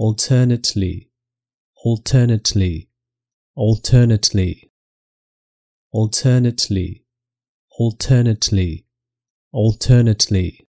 alternately, alternately, alternately, alternately, alternately, alternately.